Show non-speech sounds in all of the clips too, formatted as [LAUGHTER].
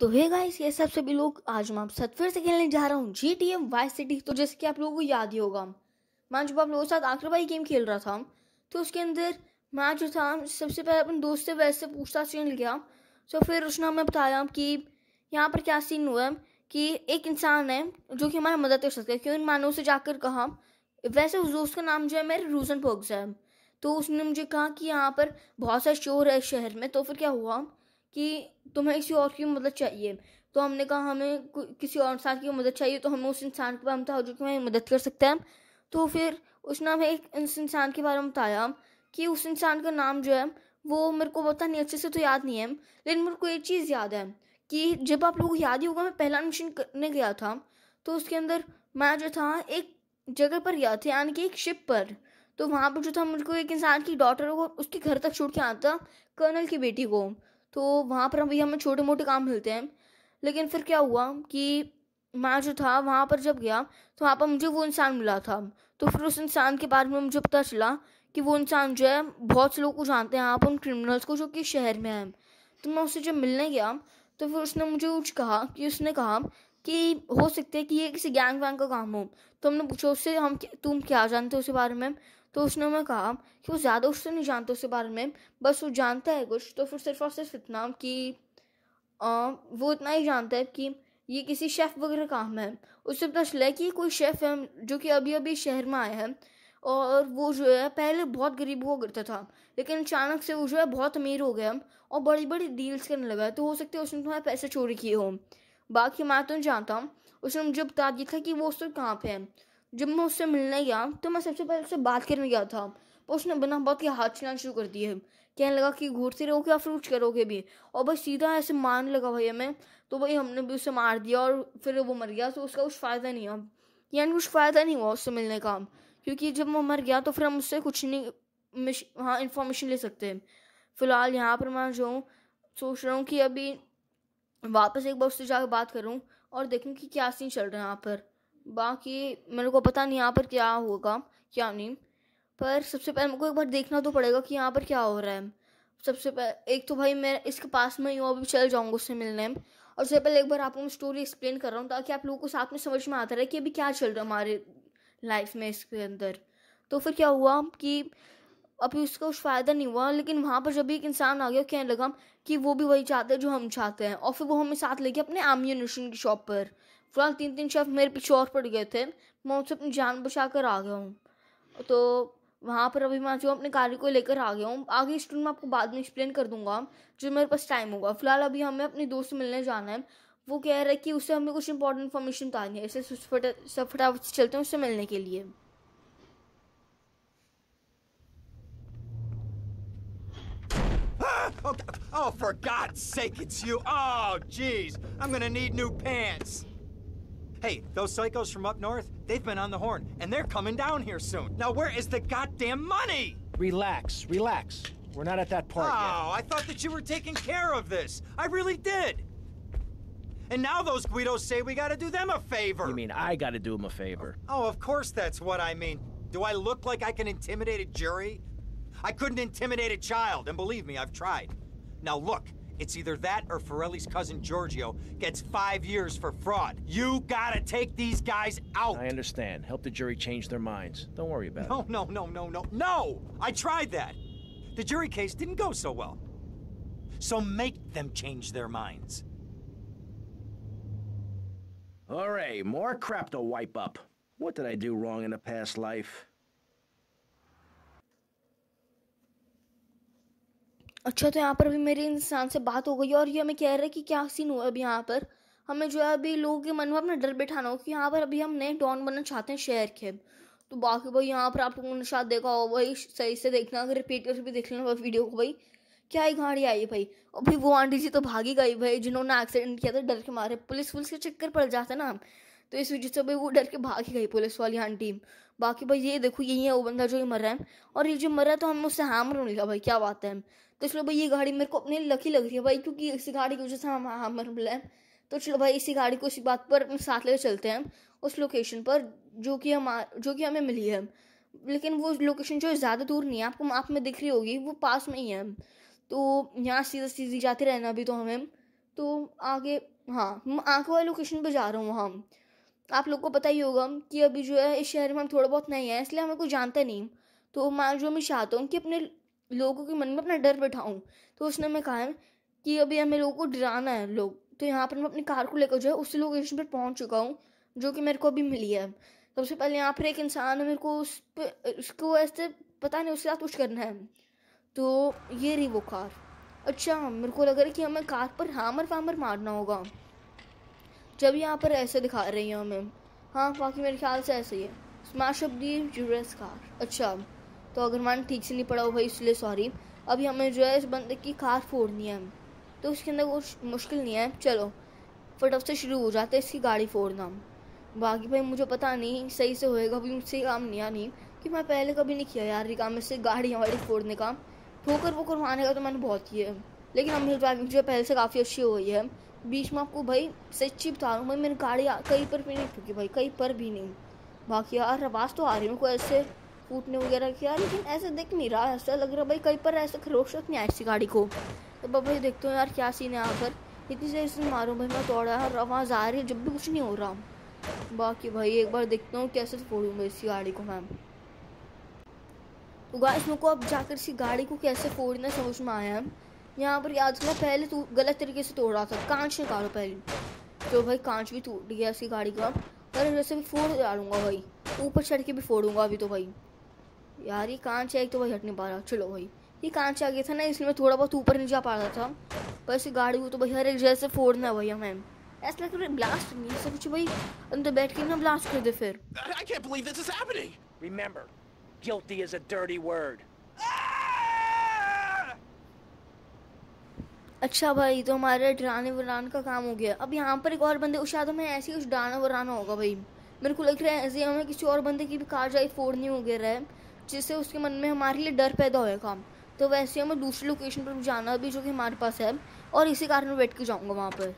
तो hey guys ये सब सभी लोग आज मैं आप साथ फिर से खेलने जा रहा हूँ G T M Y city तो जैसे कि आप लोगों को याद ही होगा मैं जब आप लोगों के साथ आखिर भाई गेम खेल रहा था तो उसके अंदर मैं जो था सबसे पहले अपने दोस्त से वैसे पूछताछ करने गया तो फिर उसने हमें बताया कि यहाँ पर क्या सीन हुआ है कि एक इंसान है जो कि हमारी मदद कर सकता है क्योंकि मैंने उसे जाकर कहा वैसे उस दोस्त का नाम जो है मेरे रूजन पोक्स है तो उसने मुझे कहा कि यहाँ पर बहुत सारे शोर है शहर में तो फिर क्या हुआ कि तुम्हें किसी और की मदद चाहिए तो हमने कहा हमें किसी और इंसान की मदद चाहिए तो हमें उस इंसान के बारे में बताओ जो कि हमें मदद कर सकता है तो फिर उसने हमें एक उस इंसान के बारे में बताया कि उस इंसान का नाम जो है वो मेरे को पता नहीं अच्छे से तो याद नहीं है लेकिन मेरे को एक चीज़ याद है कि जब आप लोग याद ही होगा मैं पहला मिशन करने गया था तो उसके अंदर मैं जो था एक जगह पर गया था यानी कि एक शिप पर तो वहाँ पर जो था मुझको एक इंसान की डॉटर को उसके घर तक छोड़ के आता कर्नल की बेटी को तो वहाँ पर भी हमें छोटे मोटे काम मिलते हैं लेकिन फिर क्या हुआ कि मैं जो था वहाँ पर जब गया तो वहाँ पर मुझे वो इंसान मिला था तो फिर उस इंसान के बारे में मुझे पता चला कि वो इंसान जो है बहुत से लोग को जानते हैं आप उन क्रिमिनल्स को जो कि शहर में हैं तो मैं उससे जब मिलने गया तो फिर उसने मुझे कुछ कहा कि उसने कहा कि हो सकते है कि ये किसी गैंग वैंग का काम हो तो हमने पूछा उससे हम तुम क्या जानते हो उसके बारे में तो उसने हमें कहा कि वो ज़्यादा उससे नहीं जानता उसके बारे में बस वो जानता है कुछ तो फिर सिर्फ और सिर्फ इतना कि आ, वो इतना ही जानता है कि ये किसी शेफ़ वगैरह काम है उससे पता चला है कि कोई शेफ़ है जो कि अभी अभी शहर में आया है और वो जो है पहले बहुत गरीब हुआ करता था लेकिन अचानक से वो जो है बहुत अमीर हो गया और बड़ी बड़ी डील्स करने लगा तो हो सकता है उसने तुम्हारे पैसे चोरी किए हों बाकी मैं तो नहीं जानता उसने मुझे बता दिया था कि वो उस वक्त कहाँ पर है जब मैं उससे मिलने गया तो मैं सबसे पहले उससे बात करने गया था पर उसने बिना बात के हाथ चलाना शुरू कर दिए कहने लगा कि घूरते रहोगे या फिर कुछ करोगे भी और भाई सीधा ऐसे मारने लगा भैया मैं तो भाई हमने भी उसे मार दिया और फिर वो मर गया तो उसका कुछ फ़ायदा नहीं हुआ यानी कुछ फ़ायदा नहीं हुआ उससे मिलने का क्योंकि जब वो मर गया तो फिर हम उससे कुछ नहीं हाँ इन्फॉर्मेशन ले सकते हैं फ़िलहाल यहाँ पर मैं जो हूँ सोच रहा हूँ कि अभी वापस एक बार उससे जाकर बात करूँ और देखूँ कि क्या सीन चल रहा है यहाँ पर बाकी मेरे को पता नहीं यहाँ पर क्या होगा क्या नहीं पर सबसे पहले मेरे को एक बार देखना तो पड़ेगा कि यहाँ पर क्या हो रहा है सबसे पहले एक तो भाई मैं इसके पास में ही हूँ अभी चल जाऊँगा उससे मिलने और उससे पहले एक बार आपको मैं स्टोरी एक्सप्लेन कर रहा हूँ ताकि आप लोगों को साथ में समझ में आता रहे कि अभी क्या चल रहा है हमारे लाइफ में इसके अंदर तो फिर क्या हुआ कि अभी उसका कुछ फ़ायदा नहीं हुआ लेकिन वहाँ पर जब भी एक इंसान आ गया कहने लगा कि वो भी वही चाहते हैं जो हम चाहते हैं और फिर वो हमें साथ लेके अपने एम्यूनेशन की शॉप पर फिलहाल तीन तीन शेफ मेरे पीछे और पड़ गए थे मैं उनसे अपनी जान बचा कर आ गया हूँ तो वहाँ पर अभी मैं जो अपने कार्य को लेकर आ गया हूँ आगे स्टूडेंट मैं आपको बाद में एक्सप्लेन कर दूंगा जो मेरे पास टाइम होगा फिलहाल अभी हमें अपने दोस्त मिलने जाना है वो कह रहा है कि उससे हमें कुछ इंपॉर्टेंट इन्फॉर्मेशन बतानी है ऐसे सब फटाफट से चलते हैं उससे मिलने के लिए [LAUGHS] Oh, for God's sake, it's you. Oh, jeez. I'm gonna need new pants. Hey, those psychos from up north, they've been on the horn, and they're coming down here soon. Now, where is the goddamn money? Relax, relax. We're not at that part oh, yet. Oh, I thought that you were taking care of this. I really did. And now those Guidos say we gotta do them a favor. You mean I gotta do them a favor? Oh, of course that's what I mean. Do I look like I can intimidate a jury? I couldn't intimidate a child, and believe me, I've tried. Now look, it's either that or Ferrelli's cousin Giorgio gets five years for fraud. You gotta take these guys out. I understand. Help the jury change their minds. Don't worry about no, it. No, no, no, no, no. No! I tried that. The jury case didn't go so well. So make them change their minds. Hooray, more crap to wipe up. What did I do wrong in a past life? अच्छा तो यहाँ पर भी मेरे इंसान से बात हो गई और ये हमें कह रहा है कि क्या सीन हुआ अभी यहाँ पर हमें जो है अभी लोगों के मन में अपना डर बैठाना हो कि यहाँ पर अभी हम नए डॉन बनना चाहते हैं शहर के तो बाकी भाई यहाँ पर आप लोगों ने शायद देखा हो भाई सही से देखना अगर रिपीट करके भी देख लेना भाई वीडियो को भाई क्या ही गाड़ी आई भाई और भाई वो आंटी जी तो भागी गई भाई जिन्होंने एक्सीडेंट किया था डर के मारे पुलिस पुलिस के चक्कर पड़ जाते ना तो इस वजह से भाई वो डर के भाग ही गई पुलिस वाली आंटी बाकी भाई ये देखो यही है वो बंदा जो ये मर रहा है और ये जो मर रहा है तो हमें उससे हैमर होने लगा भाई क्या बात है तो चलो भाई ये गाड़ी मेरे को अपने लकी लग रही है भाई क्योंकि इसी गाड़ी की वजह से हम हाँ मतलब है तो चलो भाई इसी गाड़ी को इसी बात पर साथ ले चलते हैं उस लोकेशन पर जो कि हम जो कि हमें मिली है लेकिन वो लोकेशन जो ज़्यादा दूर नहीं है आपको माप में दिख रही होगी वो पास में ही है तो यहाँ सीधा सीधी जाते रहना अभी तो हमें तो आगे हाँ मैं आगे वाले लोकेशन पर जा रहा हूँ वहाँ आप लोग को पता ही होगा कि अभी जो है इस शहर में हम थोड़ा बहुत नए हैं इसलिए हमें कोई जानता नहीं तो मैं जो मैं चाहता हूँ कि अपने लोगों के मन में अपना डर बैठाऊँ तो उसने हमें कहा है कि अभी हमें लोगों को डराना है लोग तो यहाँ पर मैं अपनी कार को लेकर जो है उसी लोकेशन पर पहुँच चुका हूँ जो कि मेरे को अभी मिली है सबसे पहले यहाँ पर एक इंसान है मेरे को उस पर उसको ऐसे पता नहीं उसके साथ कुछ करना है तो ये रही वो कार अच्छा मेरे को लग रहा है कि हमें कार पर हामर फामर मारना होगा जब यहाँ पर ऐसे दिखा रही हूँ हमें हाँ बाकी मेरे ख्याल से ऐसे ही है स्मार्ट शब्द दी कार अच्छा तो अगर मान ठीक से नहीं पढ़ा हो भाई इसलिए सॉरी अभी हमें जो है इस बंदे की कार फोड़नी है तो उसके अंदर कुछ मुश्किल नहीं है चलो फटअप से शुरू हो जाते हैं इसकी गाड़ी फोड़ना बाकी भाई मुझे पता नहीं सही से होएगा अभी मुझसे काम नहीं नहीं कि मैं पहले कभी नहीं किया यार ये काम इससे गाड़ियाँ वाड़ी फोड़ने का ठोकर वोकर मारने का तो मैंने बहुत किया है लेकिन हम मेरी ड्राइविंग जो पहले से काफ़ी अच्छी हो गई है बीच में आपको भाई सच्ची बता रहा हूँ भाई मेरी गाड़ी कहीं पर भी नहीं ठुकी भाई कहीं पर भी नहीं बाकी यार आवाज़ तो आ रही है मेरे को ऐसे फूटने वगैरह किया लेकिन ऐसे देख नहीं रहा ऐसा लग रहा भाई कहीं पर ऐसे रोक शक नहीं आई इसी गाड़ी को तो भाई देखते हो यार क्या सीन है यहाँ पर इतनी सही से मारूँ भाई मैं तोड़ा यार आवाज़ आ रही है जब भी कुछ नहीं हो रहा बाकी भाई एक बार देखता हूँ कैसे फोड़ूँगा इसी गाड़ी को मैम तो गाइस मेरे को अब जाकर इसी गाड़ी को कैसे फोड़ना समझ में आया है यहाँ पर याद मैं पहले तो गलत तरीके से तोड़ रहा था कांच निकालो पहले तो भाई कांच भी टूट गया इसी गाड़ी का पर वैसे भी फोड़ डालूंगा भाई ऊपर चढ़ के भी फोड़ूंगा अभी तो भाई यार ये कांच एक तो भाई हट नहीं पा रहा चलो भाई ये कांच आ गया था ना इसलिए मैं थोड़ा बहुत ऊपर नहीं जा पा रहा था पर इस गाड़ी हुई तो भाई हर एक जैसे फोड़ना भैया मैम ऐसा लगता है ब्लास्ट नहीं सब कुछ भाई अंदर बैठ के ना ब्लास्ट कर दे फिर I can't believe this is happening. Remember, guilty is a dirty word. Ah! अच्छा भाई तो हमारे डराने वरान का काम हो गया अब यहाँ पर एक और बंदे शायद में ऐसे कुछ डराना वराना होगा भाई मेरे को लग रहा है ऐसे हमें किसी और बंदे की भी कार जाए फोड़नी वगैरह है जिससे उसके मन में हमारे लिए डर पैदा होएगा तो वैसे हमें दूसरी लोकेशन पर जाना भी जो कि हमारे पास है और इसी कारण बैठ के जाऊँगा वहाँ पर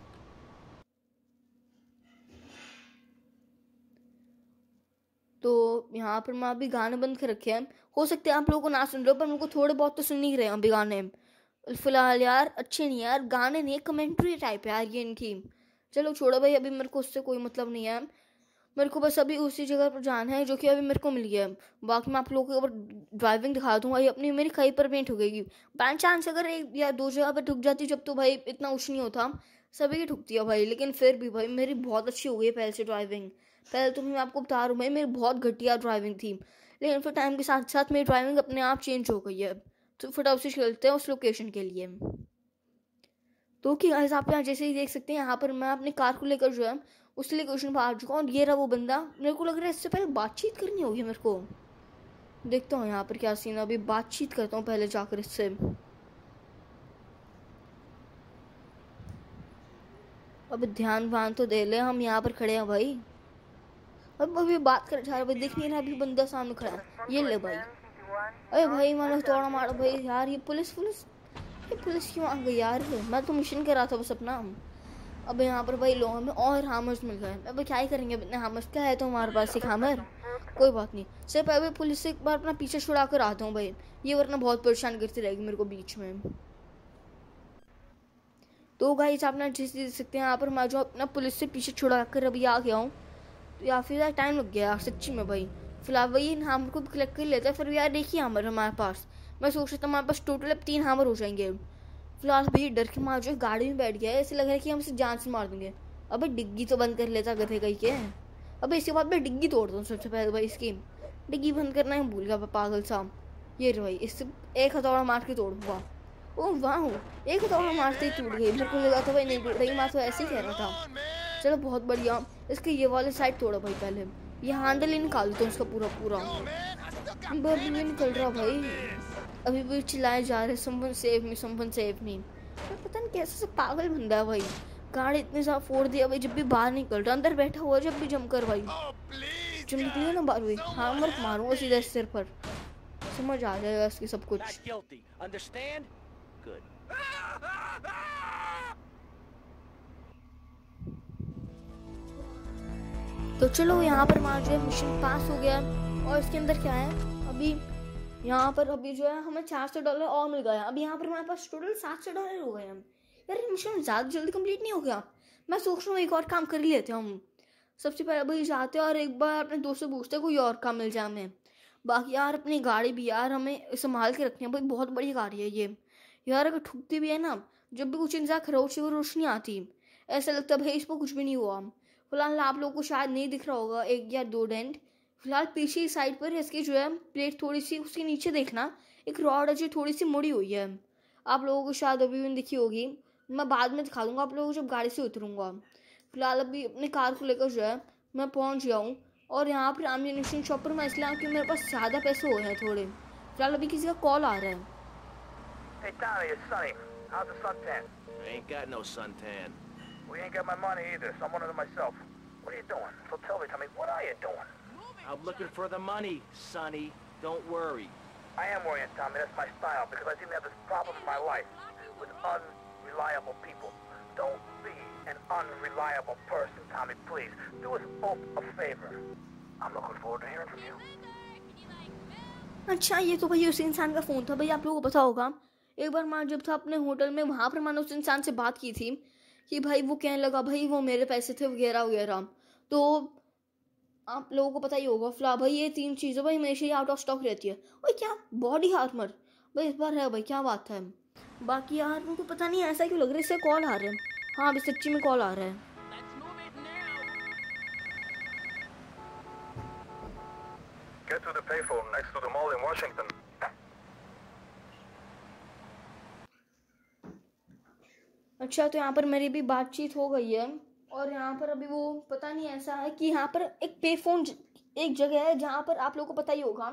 तो यहाँ पर मैं अभी गाने बंद कर रखे हैं हो सकते हैं आप लोगों को ना सुन रहे हो पर मेरे को थोड़े बहुत तो सुन ही रहे हैं अभी गाने फिलहाल यार अच्छे नहीं यार गाने नहीं कमेंट्री टाइप है यार ये इनकी चलो छोड़ो भाई अभी मेरे को उससे कोई मतलब नहीं है मेरे को बस अभी उसी जगह पर जाना है जो कि अभी मेरे को मिल गया है बाकी मैं आप लोगों को ड्राइविंग दिखा दूंगा ये अपनी मेरी खाई पर पेंट हो गई बाई चांस अगर एक या दो जगह पर ठुक जाती जब तो भाई इतना उछ नहीं होता सभी की ठुकती है भाई लेकिन फिर भी भाई मेरी बहुत अच्छी हो गई है पहले से ड्राइविंग पहले तो मैं आपको बता रहा हूँ भाई मेरी बहुत घटिया ड्राइविंग थी लेकिन फिर टाइम के साथ साथ मेरी ड्राइविंग अपने आप चेंज हो गई है तो फिर आप उसी चलते हैं उस लोकेशन के लिए तो कि आप यहाँ जैसे ही देख सकते हैं यहाँ पर मैं अपनी कार को लेकर जो है उसके लिए क्वेश्चन आ चुका और ये रहा वो बंदा मेरे को लग रहा है इससे पहले बातचीत करनी होगी मेरे को देखता हूँ यहाँ पर क्या सीन है अभी बातचीत करता हूँ पहले जाकर इससे अब ध्यान वान तो दे ले हम यहाँ पर खड़े हैं भाई अब अभी बात कर जा रहा भाई देख नहीं रहा अभी बंदा सामने खड़ा ये ले भाई अरे भाई मानो थोड़ा मारो भाई यार ये पुलिस पुलिस ये पुलिस क्यों आ गई यार मैं तो मिशन कर रहा था बस अपना अब यहाँ पर भाई लोग हमें और हामर्स मिल गए अब क्या ही करेंगे इतने हामर्स क्या है तो हमारे पास एक हामर कोई बात नहीं सिर्फ अभी पुलिस से एक बार अपना पीछे छुड़ा कर आता हूँ भाई ये वरना बहुत परेशान करती रहेगी मेरे को बीच में तो भाई आप ना जिस देख सकते हैं यहाँ पर मैं जो अपना पुलिस से पीछे छुड़ा कर अभी आ गया हूँ तो या फिर यार टाइम लग गया यार सच्ची में भाई फिलहाल वही इन हामर को कलेक्ट कर लेता है फिर यार देखिए हामर हमारे पास मैं सोच रहा था हमारे पास टोटल अब तीन हामर हो जाएंगे फिलहाल भाई डर के मार जो है गाड़ी में बैठ गया है ऐसे लग रहा है कि हम उसे जान से मार देंगे अबे डिग्गी तो बंद कर लेता गधे कहीं के अबे इसके बाद मैं डिग्गी तोड़ता हूँ सबसे पहले भाई इसकी डिग्गी बंद करना है भूल गया पागल साहब ये भाई इससे एक हथौड़ा मार के तोड़ूंगा ओ वाह एक हथौड़ा मारते ही टूट गई मेरे को लगा था भाई नहीं टूट रही मार तो ऐसे ही कह रहा था चलो बहुत बढ़िया इसके ये वाले साइड तोड़ो भाई पहले ये हैंडल ही निकाल देता हूँ उसका पूरा पूरा निकल रहा भाई अभी भी चिल्लाए जा रहे someone save me someone save me तो पता नहीं कैसे से पागल बंदा है भाई गाड़ी इतने साफ फोड़ दिया भाई जब भी बाहर निकल रहा अंदर बैठा हुआ जब भी जमकर भाई oh, जो निकले ना बाहर हुई हाँ मत मारूंगा सीधा सिर पर समझ आ जाएगा उसकी सब कुछ तो चलो यहाँ पर मार जो है मिशन पास हो गया और इसके अंदर क्या है अभी यहाँ पर अभी जो है हमें चार सौ डॉलर और मिल गया अब यहाँ पर हमारे पास टोटल सात सौ डॉलर हो गए हम यार मिशन ज़्यादा जल्दी कंप्लीट नहीं हो गया मैं सोच रहा हूँ एक और काम कर ही लेते हम सबसे पहले अभी जाते हैं और एक बार अपने दोस्त से पूछते कोई और काम मिल जाए हमें बाकी यार अपनी गाड़ी भी यार हमें संभाल के रखनी है भाई बहुत बड़ी गाड़ी है ये यार अगर ठुकती भी है ना जब भी कुछ इंसान खरोच वो रोशनी आती ऐसा लगता है भाई इस पर कुछ भी नहीं हुआ फिलहाल आप लोग को शायद नहीं दिख रहा होगा एक या दो डेंट फिलहाल पीछे की साइड पर इसकी जो है प्लेट थोड़ी सी उसके नीचे देखना एक रॉड है जो थोड़ी सी मुड़ी हुई है आप लोगों को शायद अभी भी दिखी होगी मैं बाद में दिखा दूंगा आप लोगों को जब गाड़ी से उतरूंगा फिलहाल अभी अपनी कार को लेकर जो है मैं पहुंच गया हूँ और यहाँ पर आमजनेशन शॉप पर मैं इसलिए क्योंकि मेरे पास ज़्यादा पैसे हो हैं थोड़े फिलहाल अभी किसी का कॉल आ रहा है Hey Tommy, it's Sonny. How's the suntan? I ain't got no suntan. We ain't got my money either, so I'm one of them myself. What are you doing? So tell me, Tommy, what are you doing? I'm looking for the money, Sonny. Don't worry. I am worrying, Tommy. That's my style, because I seem to have this problem in my life with unreliable people. Don't be an unreliable person, Tommy, please. Do us both a favor. I'm looking forward to hearing from you. अच्छा ये तो भाई उस इंसान का phone था भाई आप लोगों को पता होगा एक बार माँ जब था अपने होटल में वहाँ पर मैंने उस इंसान से बात की थी कि भाई वो कहने लगा भाई वो मेरे पैसे थे वगैरह वगैरह तो आप लोगों को पता ही होगा फिलहाल भाई ये तीन चीज़ें भाई हमेशा ही आउट ऑफ स्टॉक रहती है भाई क्या बॉडी हार्मर भाई इस बार है भाई क्या बात है बाकी यार उनको पता नहीं ऐसा क्यों लग रहा है इससे कॉल आ रहे हैं हाँ अभी सच्ची में कॉल आ रहा है अच्छा तो यहाँ पर मेरी भी बातचीत हो गई है और यहाँ पर अभी वो पता नहीं ऐसा है कि यहाँ पर एक पे फोन एक जगह है जहाँ पर आप लोगों को पता ही होगा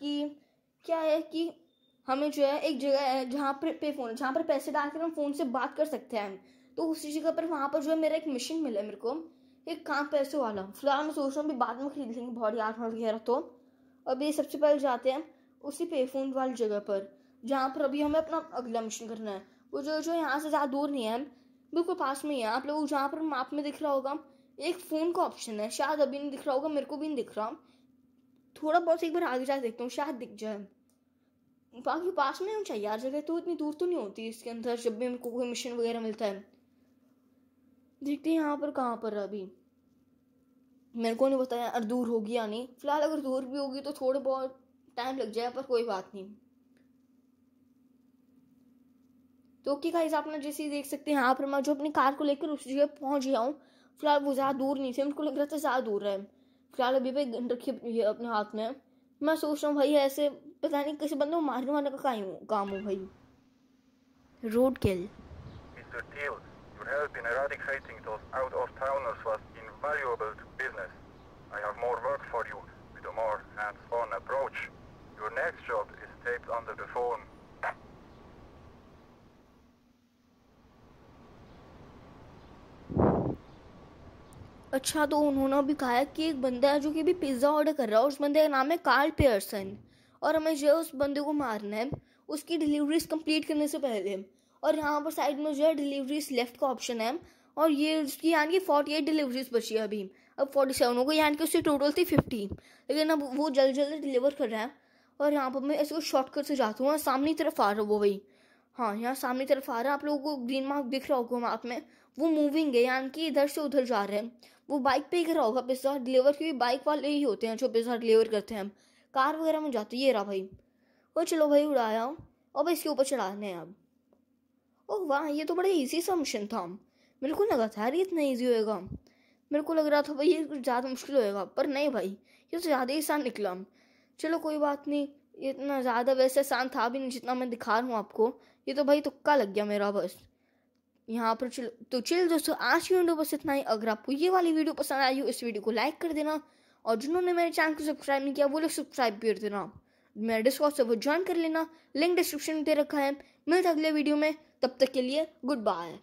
कि क्या है कि हमें जो है एक जगह है जहाँ पर पे फोन जहाँ पर पैसे डाल कर हम फ़ोन से बात कर सकते हैं तो उसी जगह पर वहाँ पर जो है मेरा एक मशीन मिला है मेरे को एक काम पैसे वाला फिलहाल मैं सोच रहा हूँ भी बाद में खरीद लेंगे बहुत याद वगैरह तो अभी सबसे पहले जाते हैं उसी पे फोन वाली जगह पर जहाँ पर अभी हमें अपना अगला मिशन करना है वो जो जो यहाँ से ज़्यादा दूर नहीं है बिल्कुल पास में ही है आप लोग जहाँ पर मैप में दिख रहा होगा एक फ़ोन का ऑप्शन है शायद अभी नहीं दिख रहा होगा मेरे को भी नहीं दिख रहा थोड़ा बहुत एक बार आगे जा देखता हूँ शायद दिख जाए बाकी पास में हूँ चाहिए यार जगह तो इतनी दूर तो नहीं होती इसके अंदर जब भी हमको कोई मिशन वगैरह मिलता है देखते हैं यहाँ पर कहाँ पर अभी मेरे को नहीं बताया अगर दूर होगी या नहीं फिलहाल अगर दूर भी होगी तो थोड़े बहुत टाइम लग जाएगा पर कोई बात नहीं तो ओके गाइज आप ना जैसे देख सकते हैं यहाँ पर मैं जो अपनी कार को लेकर उस जगह पहुँच गया हूँ फिलहाल वो ज़्यादा दूर नहीं थे मुझको लग रहा था ज़्यादा दूर है फिलहाल अभी भाई गन रखी अपने हाथ में मैं सोच रहा हूँ भाई ऐसे पता नहीं किसी बंदे को मारने वारने का काम हो काम हो भाई road kill Your help in eradicating those out-of-towners was invaluable to business. I have more work for you with a more hands-on approach. Your next job is taped under the phone. अच्छा तो उन्होंने अभी कहा कि एक बंदा है जो कि अभी पिज़्ज़ा ऑर्डर कर रहा है उस बंदे का नाम है कार्ल पेयरसन और हमें जो है उस बंदे को मारना है उसकी डिलीवरीज कंप्लीट करने से पहले और यहाँ पर साइड में जो है डिलीवरीज लेफ्ट का ऑप्शन है और ये उसकी यानी कि फोर्टी एट डिलीवरीज बची है अभी अब फोर्टी सेवन हो गई यानी कि उसकी टोटल थी फिफ्टी लेकिन अब वो जल्दी जल्दी डिलीवर कर रहा है और यहाँ पर मैं इसको शॉर्टकट से जाता हूँ सामने तरफ आ रहा हूँ वो भाई हाँ यहाँ सामने तरफ आ रहा है आप लोगों को ग्रीन मार्क दिख रहा होगा मैप में वो मूविंग है यानी कि इधर से उधर जा रहे हैं वो बाइक पे ही खड़ा होगा पिज्ज़ा डिलीवर क्योंकि बाइक वाले ही होते हैं जो पिज्ज़ा डिलीवर करते हैं कार वगैरह में जाती है रहा भाई और चलो भाई उड़ाया अब इसके ऊपर चढ़ाने हैं अब ओह वाह ये तो बड़ा ईजी सा मिशन था मेरे को लगा था यार इतना ईजी होएगा मेरे को लग रहा था भाई ये कुछ ज़्यादा मुश्किल होएगा पर नहीं भाई ये तो ज़्यादा ही आसान निकला चलो कोई बात नहीं इतना ज़्यादा वैसे आसान था भी नहीं जितना मैं दिखा रहा हूँ आपको ये तो भाई तुक्का लग गया मेरा बस यहाँ पर चलो तो चलो दोस्तों आज की वीडियो बस इतना ही अगर आपको ये वाली वीडियो पसंद आई हो इस वीडियो को लाइक कर देना और जिन्होंने मेरे चैनल को सब्सक्राइब नहीं किया वो लोग सब्सक्राइब कर देना मेरा डिस्कॉट सर्वर ज्वाइन कर लेना लिंक डिस्क्रिप्शन में दे रखा है मिलते अगले वीडियो में तब तक के लिए गुड बाय